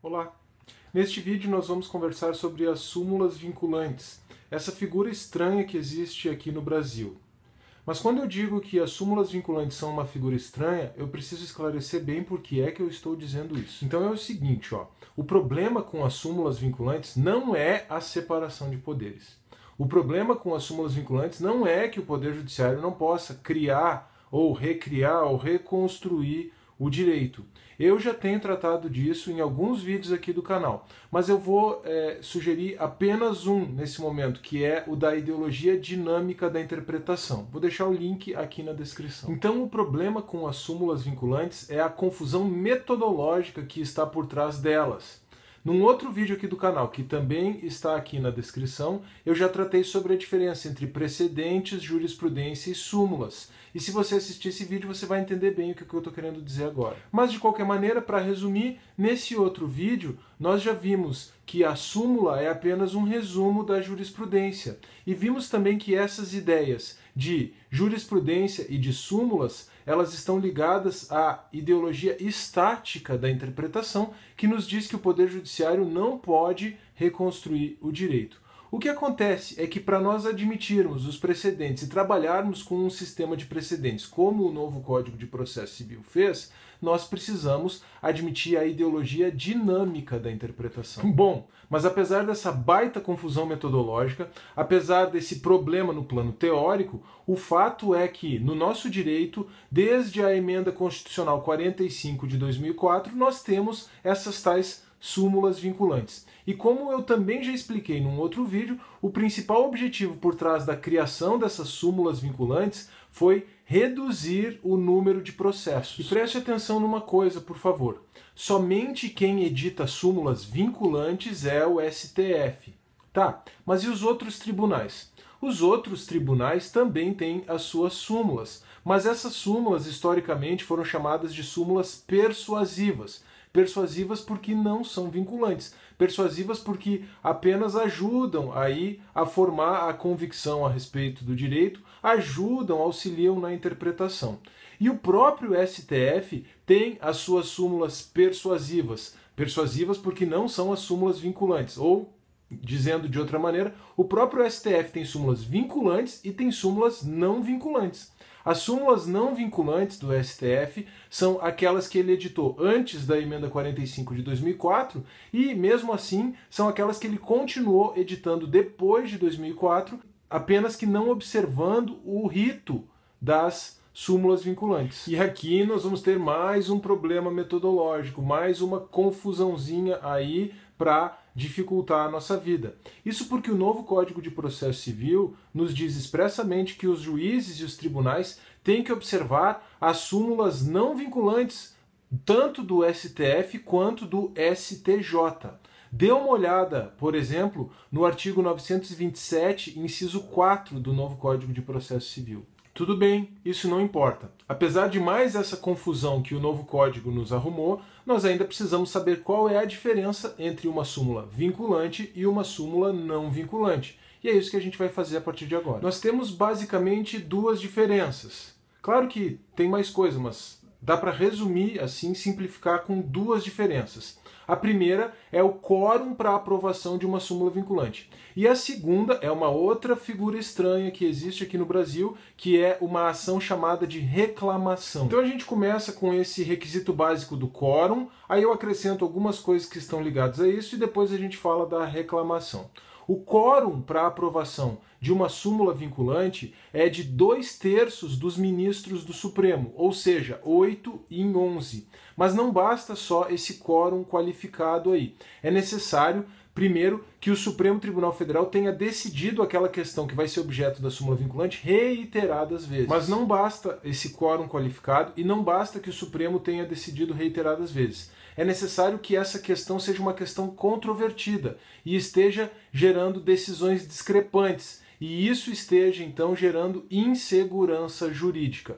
Olá! Neste vídeo nós vamos conversar sobre as súmulas vinculantes, essa figura estranha que existe aqui no Brasil. Mas quando eu digo que as súmulas vinculantes são uma figura estranha, eu preciso esclarecer bem por que é que eu estou dizendo isso. Então é o seguinte, ó, o problema com as súmulas vinculantes não é a separação de poderes. O problema com as súmulas vinculantes não é que o poder judiciário não possa criar ou recriar ou reconstruir o direito. Eu já tenho tratado disso em alguns vídeos aqui do canal, mas eu vou é, sugerir apenas um nesse momento, que é o da ideologia dinâmica da interpretação. Vou deixar o link aqui na descrição. Então, o problema com as súmulas vinculantes é a confusão metodológica que está por trás delas. Num outro vídeo aqui do canal, que também está aqui na descrição, eu já tratei sobre a diferença entre precedentes, jurisprudência e súmulas. E se você assistir esse vídeo, você vai entender bem o que eu estou querendo dizer agora. Mas de qualquer maneira, para resumir, nesse outro vídeo, nós já vimos que a súmula é apenas um resumo da jurisprudência. E vimos também que essas ideias de jurisprudência e de súmulas, elas estão ligadas à ideologia estática da interpretação, que nos diz que o poder judiciário não pode reconstruir o direito. O que acontece é que para nós admitirmos os precedentes e trabalharmos com um sistema de precedentes, como o novo Código de Processo Civil fez, nós precisamos admitir a ideologia dinâmica da interpretação. Hum. Bom, mas apesar dessa baita confusão metodológica, apesar desse problema no plano teórico, o fato é que no nosso direito, desde a emenda constitucional 45 de 2004, nós temos essas tais súmulas vinculantes. E como eu também já expliquei num outro vídeo, o principal objetivo por trás da criação dessas súmulas vinculantes foi reduzir o número de processos. E preste atenção numa coisa, por favor. Somente quem edita súmulas vinculantes é o STF. Tá, mas e os outros tribunais? Os outros tribunais também têm as suas súmulas, mas essas súmulas historicamente foram chamadas de súmulas persuasivas persuasivas porque não são vinculantes, persuasivas porque apenas ajudam aí a formar a convicção a respeito do direito, ajudam, auxiliam na interpretação. E o próprio STF tem as suas súmulas persuasivas, persuasivas porque não são as súmulas vinculantes, ou dizendo de outra maneira, o próprio STF tem súmulas vinculantes e tem súmulas não vinculantes. As súmulas não vinculantes do STF são aquelas que ele editou antes da emenda 45 de 2004 e, mesmo assim, são aquelas que ele continuou editando depois de 2004, apenas que não observando o rito das súmulas vinculantes. E aqui nós vamos ter mais um problema metodológico, mais uma confusãozinha aí para dificultar a nossa vida. Isso porque o novo Código de Processo Civil nos diz expressamente que os juízes e os tribunais têm que observar as súmulas não vinculantes, tanto do STF quanto do STJ. Dê uma olhada, por exemplo, no artigo 927, inciso 4 do novo Código de Processo Civil. Tudo bem, isso não importa. Apesar de mais essa confusão que o novo código nos arrumou, nós ainda precisamos saber qual é a diferença entre uma súmula vinculante e uma súmula não vinculante. E é isso que a gente vai fazer a partir de agora. Nós temos basicamente duas diferenças. Claro que tem mais coisa, mas dá para resumir, assim, simplificar com duas diferenças. A primeira é o quórum para aprovação de uma súmula vinculante. E a segunda é uma outra figura estranha que existe aqui no Brasil, que é uma ação chamada de reclamação. Então a gente começa com esse requisito básico do quórum, aí eu acrescento algumas coisas que estão ligadas a isso e depois a gente fala da reclamação. O quórum para aprovação de uma súmula vinculante é de dois terços dos ministros do Supremo, ou seja, 8 em 11. Mas não basta só esse quórum qualificado aí. É necessário Primeiro, que o Supremo Tribunal Federal tenha decidido aquela questão que vai ser objeto da súmula vinculante reiteradas vezes. Mas não basta esse quórum qualificado e não basta que o Supremo tenha decidido reiteradas vezes. É necessário que essa questão seja uma questão controvertida e esteja gerando decisões discrepantes e isso esteja então gerando insegurança jurídica.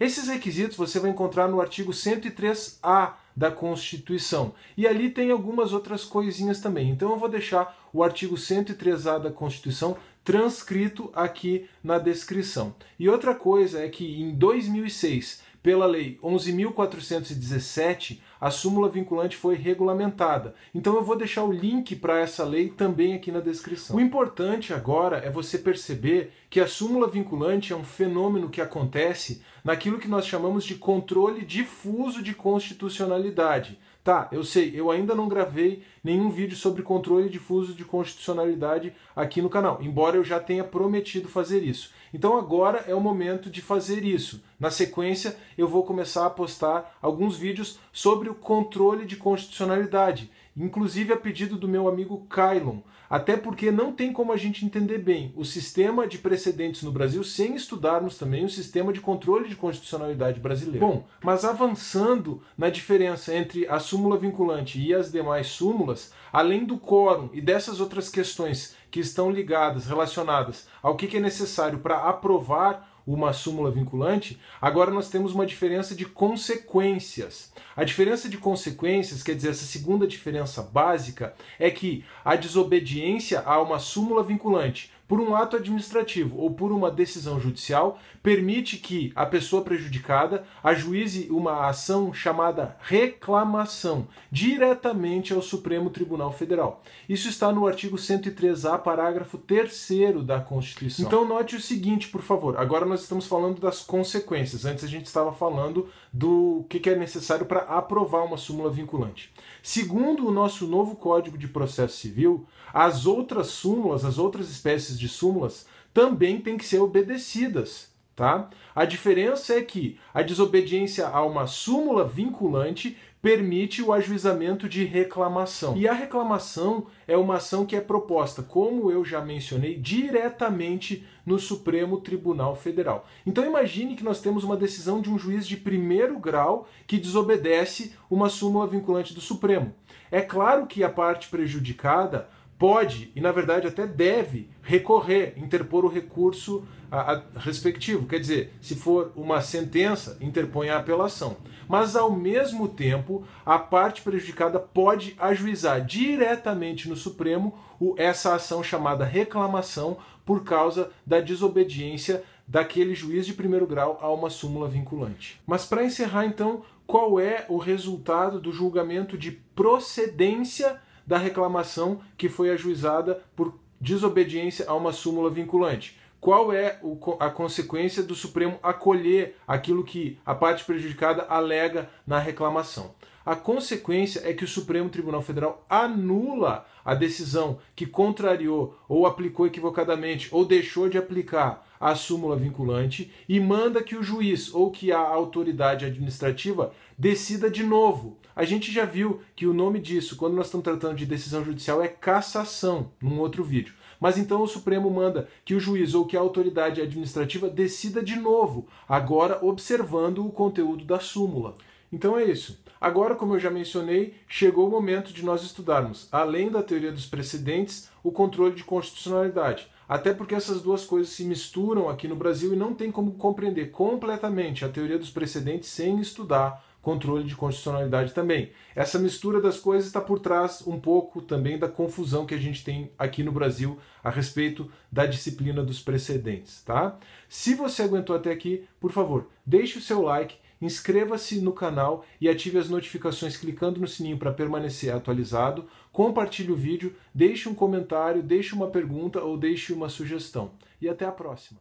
Esses requisitos você vai encontrar no artigo 103A da Constituição. E ali tem algumas outras coisinhas também. Então eu vou deixar o artigo 103A da Constituição transcrito aqui na descrição. E outra coisa é que em 2006, pela lei 11417, a súmula vinculante foi regulamentada. Então eu vou deixar o link para essa lei também aqui na descrição. O importante agora é você perceber que a súmula vinculante é um fenômeno que acontece naquilo que nós chamamos de controle difuso de constitucionalidade. Tá, eu sei, eu ainda não gravei nenhum vídeo sobre controle difuso de constitucionalidade aqui no canal, embora eu já tenha prometido fazer isso. Então agora é o momento de fazer isso. Na sequência, eu vou começar a postar alguns vídeos sobre o controle de constitucionalidade inclusive a pedido do meu amigo Kylon, até porque não tem como a gente entender bem o sistema de precedentes no Brasil sem estudarmos também o sistema de controle de constitucionalidade brasileiro. Bom, mas avançando na diferença entre a súmula vinculante e as demais súmulas, além do quórum e dessas outras questões que estão ligadas, relacionadas ao que é necessário para aprovar uma súmula vinculante, agora nós temos uma diferença de consequências. A diferença de consequências, quer dizer, essa segunda diferença básica, é que a desobediência a uma súmula vinculante por um ato administrativo ou por uma decisão judicial, permite que a pessoa prejudicada ajuize uma ação chamada reclamação diretamente ao Supremo Tribunal Federal. Isso está no artigo 103A, parágrafo 3 da Constituição. Então note o seguinte, por favor. Agora nós estamos falando das consequências. Antes a gente estava falando do que é necessário para aprovar uma súmula vinculante. Segundo o nosso novo Código de Processo Civil, as outras súmulas, as outras espécies de súmulas, também têm que ser obedecidas. Tá? A diferença é que a desobediência a uma súmula vinculante permite o ajuizamento de reclamação. E a reclamação é uma ação que é proposta, como eu já mencionei, diretamente no Supremo Tribunal Federal. Então imagine que nós temos uma decisão de um juiz de primeiro grau que desobedece uma súmula vinculante do Supremo. É claro que a parte prejudicada pode e, na verdade, até deve recorrer, interpor o recurso a, a, respectivo. Quer dizer, se for uma sentença, interpõe a apelação. Mas, ao mesmo tempo, a parte prejudicada pode ajuizar diretamente no Supremo o, essa ação chamada reclamação por causa da desobediência daquele juiz de primeiro grau a uma súmula vinculante. Mas, para encerrar, então, qual é o resultado do julgamento de procedência? da reclamação que foi ajuizada por desobediência a uma súmula vinculante. Qual é a consequência do Supremo acolher aquilo que a parte prejudicada alega na reclamação? A consequência é que o Supremo Tribunal Federal anula a decisão que contrariou ou aplicou equivocadamente ou deixou de aplicar a súmula vinculante e manda que o juiz ou que a autoridade administrativa decida de novo. A gente já viu que o nome disso, quando nós estamos tratando de decisão judicial, é cassação, num outro vídeo. Mas então o Supremo manda que o juiz ou que a autoridade administrativa decida de novo, agora observando o conteúdo da súmula. Então é isso. Agora, como eu já mencionei, chegou o momento de nós estudarmos, além da teoria dos precedentes, o controle de constitucionalidade. Até porque essas duas coisas se misturam aqui no Brasil e não tem como compreender completamente a teoria dos precedentes sem estudar controle de constitucionalidade também. Essa mistura das coisas está por trás um pouco também da confusão que a gente tem aqui no Brasil a respeito da disciplina dos precedentes, tá? Se você aguentou até aqui, por favor, deixe o seu like Inscreva-se no canal e ative as notificações clicando no sininho para permanecer atualizado. Compartilhe o vídeo, deixe um comentário, deixe uma pergunta ou deixe uma sugestão. E até a próxima!